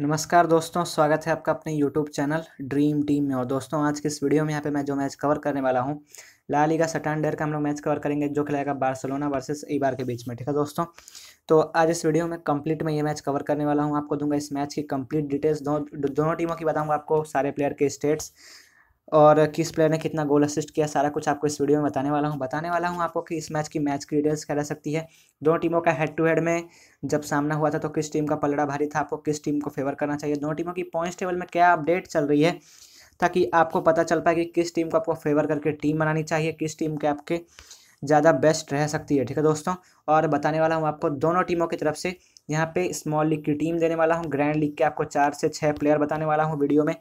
नमस्कार दोस्तों स्वागत है आपका अपने यूट्यूब चैनल ड्रीम टीम में और दोस्तों आज के इस वीडियो में यहाँ पे मैं जो मैच कवर करने वाला हूँ ला का सटान डेयर का हम लोग मैच कवर करेंगे जो खिलाएगा बार्सलोना वर्सेस बार के बीच में ठीक है दोस्तों तो आज इस वीडियो में कंप्लीट में ये मैच कवर करने वाला हूँ आपको दूंगा इस मैच की कंप्लीट डिटेल्स दो, दोनों टीमों की बताऊँगा आपको सारे प्लेयर के स्टेट्स और किस प्लेयर ने कितना गोल असिस्ट किया सारा कुछ आपको इस वीडियो में बताने वाला हूँ बताने वाला हूँ आपको कि इस मैच की मैच की डिटेल्स क्या रह सकती है दोनों टीमों का हेड टू हेड में जब सामना हुआ था तो किस टीम का पलड़ा भारी था आपको किस टीम को फेवर करना चाहिए दोनों टीमों की पॉइंट्स टेबल में क्या अपडेट चल रही है ताकि आपको पता चल पाए कि किस टीम को आपको फेवर करके टीम बनानी चाहिए किस टीम के आपके ज़्यादा बेस्ट रह सकती है ठीक है दोस्तों और बताने वाला हूँ आपको दोनों टीमों की तरफ से यहाँ पे स्मॉल लीग की टीम देने वाला हूँ ग्रैंड लीग के आपको चार से छः प्लेयर बताने वाला हूँ वीडियो में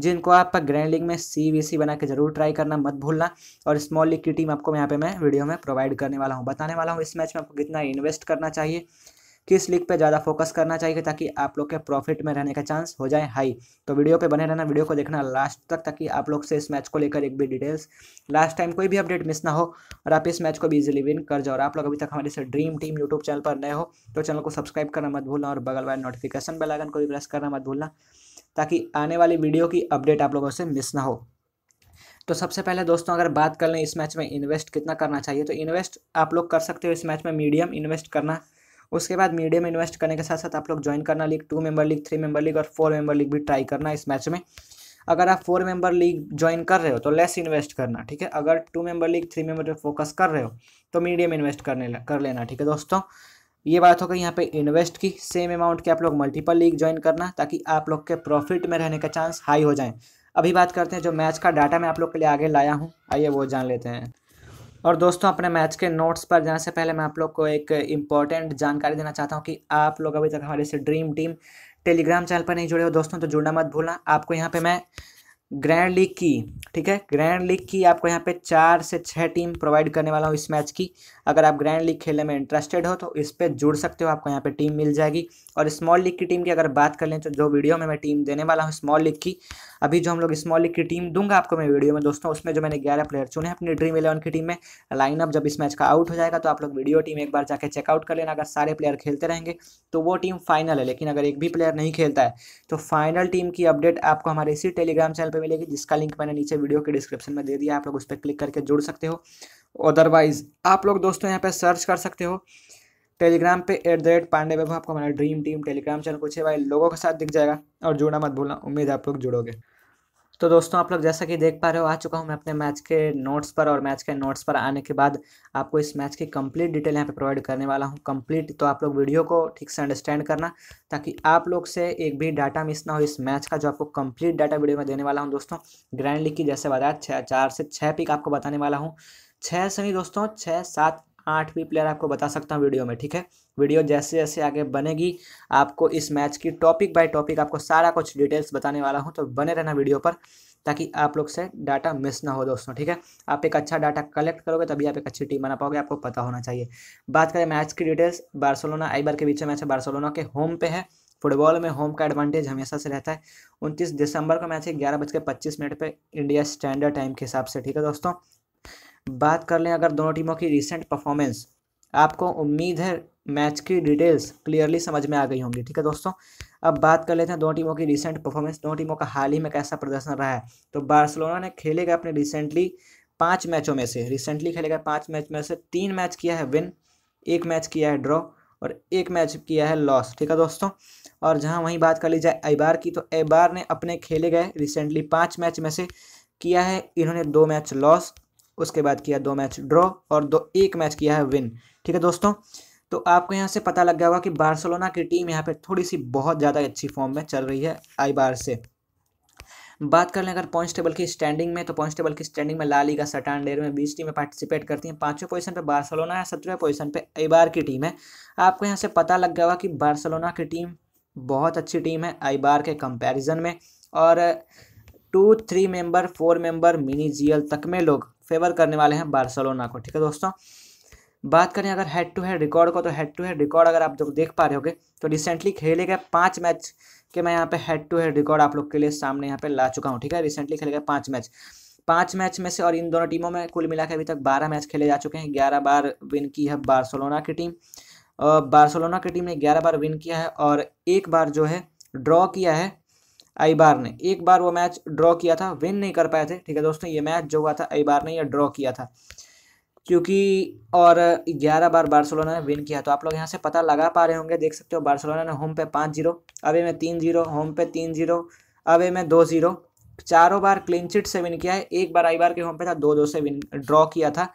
जिनको आप ग्रैंड लीग में सी वी सी बना के जरूर ट्राई करना मत भूलना और स्मॉल लीग की टीम आपको यहाँ पे मैं वीडियो में प्रोवाइड करने वाला हूँ बताने वाला हूँ इस मैच में आपको कितना इन्वेस्ट करना चाहिए किस लीग पे ज़्यादा फोकस करना चाहिए ताकि आप लोग के प्रॉफिट में रहने का चांस हो जाए हाई तो वीडियो पे बने रहना वीडियो को देखना लास्ट तक ताकि आप लोग से इस मैच को लेकर एक भी डिटेल्स लास्ट टाइम कोई भी अपडेट मिस ना हो और आप इस मैच को भी इजीली विन कर जाओ और आप लोग अभी तक हमारे से ड्रीम टीम यूट्यूब चैनल पर नए हो तो चैनल को सब्सक्राइब करना मत भूलना और बगल वाले नोटिफिकेशन बेलाइकन को भी प्रेस करना मत भूलना ताकि आने वाली वीडियो की अपडेट आप लोगों से मिस ना हो तो सबसे पहले दोस्तों अगर बात कर लें इस मैच में इन्वेस्ट कितना करना चाहिए तो इन्वेस्ट आप लोग कर सकते हो इस मैच में मीडियम इन्वेस्ट करना उसके बाद मीडियम इन्वेस्ट करने के साथ साथ आप लोग ज्वाइन करना league two member league three member league और फोर मेंबर लीग भी ट्राई करना इस मैच में अगर आप फोर मेंबर लीग ज्वाइन कर रहे हो तो लेस इन्वेस्ट करना ठीक है अगर two member league three member पे फोकस कर रहे हो तो मीडियम इन्वेस्ट करने कर लेना ठीक है दोस्तों ये बात हो गई यहाँ पे इन्वेस्ट की सेम अमाउंट के आप लोग मल्टीपल लीग ज्वाइन करना ताकि आप लोग के प्रॉफिट में रहने का चांस हाई हो जाए अभी बात करते हैं जो मैच का डाटा मैं आप लोग के लिए आगे लाया हूँ आइए वो जान लेते हैं और दोस्तों अपने मैच के नोट्स पर जाने से पहले मैं आप लोग को एक इम्पॉर्टेंट जानकारी देना चाहता हूँ कि आप लोग अभी तक हमारे से ड्रीम टीम टेलीग्राम चैनल पर नहीं जुड़े हो दोस्तों तो जुड़ना मत भूलना आपको यहाँ पे मैं ग्रैंड लीग की ठीक है ग्रैंड लीग की आपको यहाँ पे चार से छः टीम प्रोवाइड करने वाला हूँ इस मैच की अगर आप ग्रैंड लीग खेलने में इंटरेस्टेड हो तो इस पर जुड़ सकते हो आपको यहाँ पे टीम मिल जाएगी और स्मॉल लीग की टीम की अगर बात कर लें तो जो वीडियो में मैं टीम देने वाला हूँ स्मॉल लीग की अभी जो हम लोग स्मॉल लीग की टीम दूंगा आपको मैं वीडियो में दोस्तों उसमें जो मैंने ग्यारह प्लेयर चुने अपनी ड्रीम इलेवन की टीम में लाइनअप जब इस मैच का आउट हो जाएगा तो आप लोग वीडियो टीम एक बार जाकर चेकआउट कर लेना अगर सारे प्लेयर खेलते रहेंगे तो वो टीम फाइनल है लेकिन अगर एक भी प्लेयर नहीं खेलता है तो फाइनल टीम की अपडेट आपको हमारे इसी टेलीग्राम चैनल पे मिलेगी जिसका लिंक मैंने नीचे वीडियो के डिस्क्रिप्शन में दे दिया आप लोग उस पर क्लिक करके जुड़ सकते हो अदरवाइज आप लोग दोस्तों यहाँ पे सर्च कर सकते हो टेलीग्राम पे at the rate Pandey Babu आपको हमारा ड्रीम टीम टेलीग्राम चैनल कुछ है भाई लोगों के साथ दिख जाएगा और जुड़ना मत भूलना उम्मीद आप लोग जुड़ोगे तो दोस्तों आप लोग जैसा कि देख पा रहे हो आ चुका हूँ मैं अपने मैच के नोट्स पर और मैच के नोट्स पर आने के बाद आपको इस मैच की कंप्लीट डिटेल यहाँ पे प्रोवाइड करने वाला हूँ कंप्लीट तो आप लोग वीडियो को ठीक से अंडरस्टैंड करना ताकि आप लोग से एक भी डाटा मिस ना हो इस मैच का जो आपको कंप्लीट डाटा वीडियो में देने वाला हूँ दोस्तों ग्रैंड लीग की जैसे बताया छः चार से छः पिक आपको बताने वाला हूँ छः से नहीं दोस्तों छः सात आठवीं प्लेयर आपको बता सकता हूँ वीडियो में ठीक है वीडियो जैसे जैसे आगे बनेगी आपको इस मैच की टॉपिक बाय टॉपिक आपको सारा कुछ डिटेल्स बताने वाला हूँ तो बने रहना वीडियो पर ताकि आप लोग से डाटा मिस ना हो दोस्तों ठीक है आप एक अच्छा डाटा कलेक्ट करोगे तभी आप एक अच्छी टीम बना पाओगे आपको पता होना चाहिए बात करें मैच की डिटेल्स बार्सोलोना आईबर के बीच मैच है बार्सोलोना के होम पे है फुटबॉल में होम का एडवांटेज हमेशा से रहता है उनतीस दिसंबर का मैच है ग्यारह बज के पच्चीस मिनट पर इंडिया स्टैंडर्ड टाइम के हिसाब से ठीक है दोस्तों बात कर लें अगर दोनों टीमों की रिसेंट परफॉर्मेंस आपको उम्मीद है मैच की डिटेल्स क्लियरली समझ में आ गई होंगी ठीक है दोस्तों अब बात कर लेते हैं दोनों टीमों की रिसेंट परफॉर्मेंस दोनों टीमों का हाल ही में कैसा प्रदर्शन रहा है तो बार्सिलोना ने खेले गए अपने रिसेंटली पाँच मैचों में से रिसेंटली खेले गए पाँच मैच में से तीन मैच किया है विन एक मैच किया है ड्रॉ और एक मैच किया है लॉस ठीक है दोस्तों और जहाँ वहीं बात कर ली जाए ऐबार की तो ऐबार ने अपने खेले गए रिसेंटली पाँच मैच में से किया है इन्होंने दो मैच लॉस उसके बाद किया दो मैच ड्रॉ और दो एक मैच किया है विन ठीक है दोस्तों तो आपको यहाँ से पता लग गया होगा कि बार्सोलोना की टीम यहाँ पे थोड़ी सी बहुत ज़्यादा अच्छी फॉर्म में चल रही है आई बार से बात कर लें अगर पॉइंट्स टेबल की स्टैंडिंग में तो पॉइंट्स टेबल की स्टैंडिंग में लाली का सटान डेर में बीस टीमें पार्टिसिपेट करती हैं पांचवें पोजीशन पे बार्सलोना है सत्रहवें पोजीशन पे आईबार की टीम है आपको यहाँ से पता लग गया हुआ कि बार्सलोना की टीम बहुत अच्छी टीम है आईबार के कंपैरिजन में और two three member four member mini G तक में लोग फेवर करने वाले हैं बार्सलोना को ठीक है दोस्तों बात करें अगर हेड टू हेड रिकॉर्ड को तो हेड टू हेड रिकॉर्ड अगर आप जो देख पा रहे होगे तो रिसेंटली खेले गए पाँच मैच के मैं यहाँ पे हेड टू हेड रिकॉर्ड आप लोग के लिए सामने यहाँ पे ला चुका हूँ ठीक है रिसेंटली खेले गए पाँच मैच पाँच मैच में से और इन दोनों टीमों में कुल मिला के अभी तक बारह मैच खेले जा चुके हैं ग्यारह बार विन की है बार्सोलोना की टीम और बार्सोलोना की टीम ने ग्यारह बार विन किया है और एक बार जो है ड्रॉ किया है आईबार ने एक बार वो मैच ड्रॉ किया था विन नहीं कर पाए थे ठीक है दोस्तों ये मैच जो हुआ था आईबार ने यह ड्रॉ किया था क्योंकि और 11 बार बार्सोलोना ने विन किया तो आप लोग यहाँ से पता लगा पा रहे होंगे देख सकते हो बार्सिलोना ने होम पे पाँच जीरो अवे में तीन जीरो होम पे तीन जीरो अवे में दो जीरो चारों बार क्लीन चिट से विन किया है एक बार आई बार के होम पे था दो दो से विन ड्रॉ किया था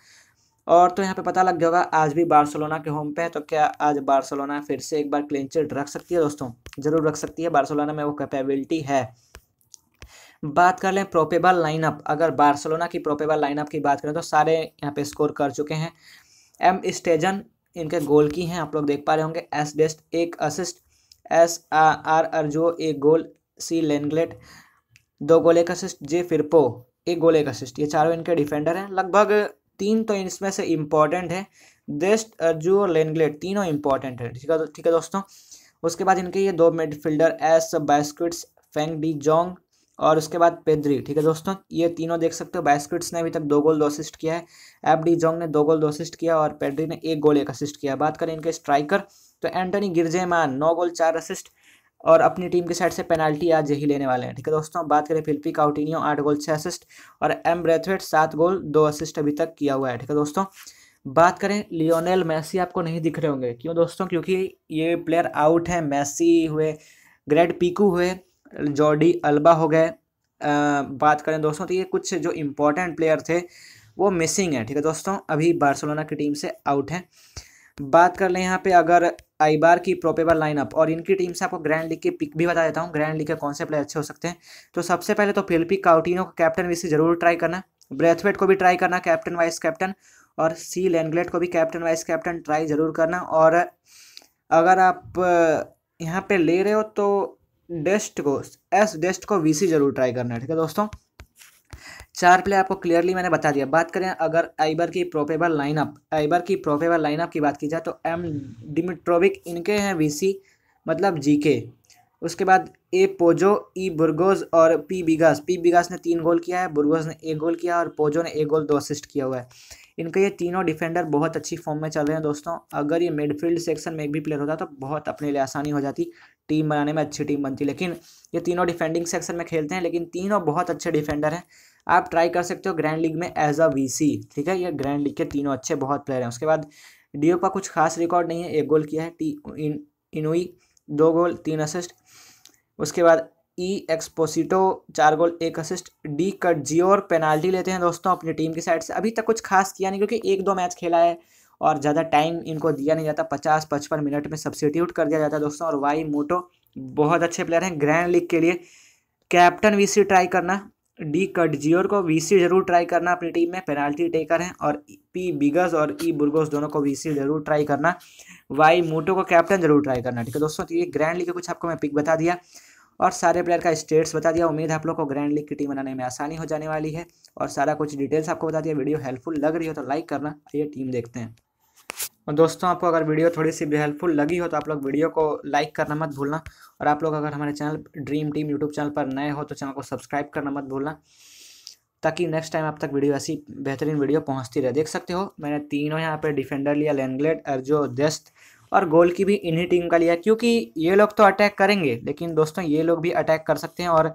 और तो यहाँ पे पता लग गया होगा आज भी बार्सोलोना के होम पे है तो क्या आज बार्सोलोना फिर से एक बार क्लीन चिट रख सकती है दोस्तों जरूर रख सकती है बार्सोलोना में वो कैपेबिलिटी है बात कर लें प्रोपेबल लाइनअप अगर बार्सोलोना की प्रोपेबल लाइनअप की बात करें तो सारे यहाँ पे स्कोर कर चुके हैं एम स्टेजन इनके गोल की हैं आप लोग देख पा रहे होंगे एस डेस्ट एक असिस्ट एस आर अर्जो एक गोल सी लेनग्लेट दो गोल एक असिस्ट जे फिरपो एक गोल एक असिस्ट ये चारों इनके डिफेंडर हैं लगभग तीन तो इसमें से इम्पॉर्टेंट है देस्ट अर्जू और लेनग्लेट तीनों इम्पॉर्टेंट है ठीक है ठीक है दोस्तों उसके बाद इनके ये दो midfielder S Busquets Frenkie de Jong और उसके बाद पेद्री ठीक है दोस्तों ये तीनों देख सकते हो बैस्किट्स ने अभी तक दो गोल दो असिस्ट किया है एफ डी जोंग ने दो गोल दो असिस्ट किया और पेड्री ने एक गोल एक असिस्ट किया बात करें इनके स्ट्राइकर तो एंटनी गिरजेमान नौ गोल चार असिस्ट और अपनी टीम के साइड से पेनाल्टी आज यही लेने वाले हैं ठीक है दोस्तों बात करें फिलपी काउटिनियो आठ गोल छः असिस्ट और एम ब्रेथवेट सात गोल दो असिस्ट अभी तक किया हुआ है ठीक है दोस्तों बात करें लियोनेल मैसी आपको नहीं दिख रहे होंगे क्यों दोस्तों क्योंकि ये प्लेयर आउट है मैसी हुए ग्रेड पीकू हुए जॉडी अल्बा हो गए बात करें दोस्तों तो ये कुछ जो इम्पोर्टेंट प्लेयर थे वो मिसिंग है ठीक है दोस्तों अभी बार्सोलोना की टीम से आउट हैं बात कर लें यहाँ पे अगर आई बार की प्रोपेबल लाइनअप और इनकी टीम से आपको ग्रैंड लीग के पिक भी बता देता हूँ ग्रैंड लीग के कौन से प्लेयर अच्छे हो सकते हैं तो सबसे पहले तो फिल्पी काउटिनो को कैप्टन वैसे जरूर ट्राई करना ब्रेथवेट को भी ट्राई करना कैप्टन वाइस कैप्टन और सी लैंगलेट को भी कैप्टन वाइस कैप्टन ट्राई जरूर करना और अगर आप यहाँ पे ले रहे हो तो डेस्ट को एस डेस्ट को वीसी जरूर ट्राई करना है ठीक है दोस्तों चार प्ले आपको क्लियरली मैंने बता दिया बात करें अगर आइबर की प्रोपेबल लाइनअप आइबर की प्रोपेबल लाइनअप की बात की जाए तो एम डिमिट्रोविक इनके हैं वी मतलब जी उसके बाद ए पोजो ई बुर्गोज और पी बिगास पी बिगास ने तीन गोल किया है बुर्गोज ने एक गोल किया और पोजो ने एक गोल दो असिस्ट किया हुआ है इनके ये तीनों डिफेंडर बहुत अच्छी फॉर्म में चल रहे हैं दोस्तों अगर ये मिडफील्ड सेक्शन में एक भी प्लेयर होता तो बहुत अपने लिए आसानी हो जाती टीम बनाने में अच्छी टीम बनती लेकिन ये तीनों डिफेंडिंग सेक्शन में खेलते हैं लेकिन तीनों बहुत अच्छे डिफेंडर हैं आप ट्राई कर सकते हो ग्रैंड लीग में एज अ वी ठीक है ये ग्रैंड लीग के तीनों अच्छे बहुत प्लेयर हैं उसके बाद डीओ का कुछ खास रिकॉर्ड नहीं है एक गोल किया है टी इन इनुई दो गोल तीन असिस्ट उसके बाद ई e एक्सपोसिटो चार गोल एक असिस्ट डी कट जियो और पेनाल्टी लेते हैं दोस्तों अपनी टीम की साइड से अभी तक कुछ खास किया नहीं क्योंकि एक दो मैच खेला है और ज़्यादा टाइम इनको दिया नहीं जाता पचास पचपन मिनट में सब्सिट्यूट कर दिया जाता है दोस्तों और वाई मोटो बहुत अच्छे प्लेयर हैं ग्रैंड लीग के लिए कैप्टन वी ट्राई करना डी कटजियोर को वीसी जरूर ट्राई करना अपनी टीम में पेनाल्टी टेकर हैं और पी बिगस और ई e बुर्गोस दोनों को वीसी जरूर ट्राई करना वाई मोटो को कैप्टन जरूर ट्राई करना ठीक है दोस्तों तो ये ग्रैंड लीग के कुछ आपको मैं पिक बता दिया और सारे प्लेयर का स्टेट्स बता दिया उम्मीद है आप लोग को ग्रैंड लीग की टीम बनाने में आसानी हो जाने वाली है और सारा कुछ डिटेल्स आपको बता दिया वीडियो हेल्पफुल लग रही हो तो लाइक करना ये टीम देखते हैं और दोस्तों आपको अगर वीडियो थोड़ी सी भी हेल्पफुल लगी हो तो आप लोग वीडियो को लाइक करना मत भूलना और आप लोग अगर हमारे channel dream team YouTube channel पर नए हो तो चैनल को सब्सक्राइब करना मत भूलना ताकि नेक्स्ट टाइम आप तक वीडियो ऐसी बेहतरीन वीडियो पहुंचती रहे देख सकते हो मैंने तीनों यहाँ पर डिफेंडर लिया लेंगलेट अर्जो देस्ट और गोल की भी इन्हीं टीम का लिया क्योंकि ये लोग तो अटैक करेंगे लेकिन दोस्तों ये लोग भी अटैक कर सकते हैं और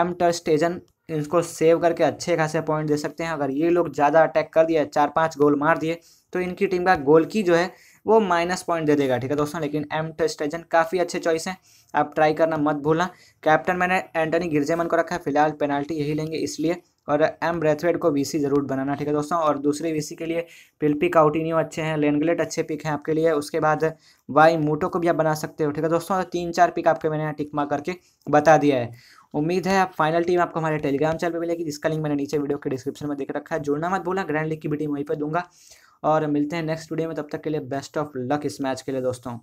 एम टर्स्टेजन इसको सेव करके अच्छे खासे पॉइंट दे सकते हैं अगर ये लोग ज़्यादा अटैक कर दिए चार पाँच गोल मार दिए तो इनकी टीम का गोल की जो है वो माइनस पॉइंट दे देगा ठीक है दोस्तों लेकिन एम टेस्टेजन काफ़ी अच्छे चॉइस हैं आप ट्राई करना मत भूलना कैप्टन मैंने एंटनी गिरजेमन को रखा है फिलहाल पेनाल्टी यही लेंगे इसलिए और एम ब्रेथवेड को वीसी ज़रूर बनाना ठीक है दोस्तों और दूसरे वीसी के लिए पिल्पी काउटिनियो अच्छे हैं लेनगलेट अच्छे पिक हैं आपके लिए उसके बाद वाई मोटो को भी आप बना सकते हो ठीक है दोस्तों तीन चार पिक आपके मैंने यहाँ टिकमा करके बता दिया है उम्मीद है आप फाइनल टीम आपको हमारे टेलीग्राम चैनल पर मिलेगी जिसका लिंक मैंने नीचे वीडियो के डिस्क्रिप्शन में देख रखा है जुड़ना मत बोला ग्रैंड लीग की भी टीम वहीं पर दूंगा और मिलते हैं नेक्स्ट वीडियो में तब तक के लिए बेस्ट ऑफ लक इस मैच के लिए दोस्तों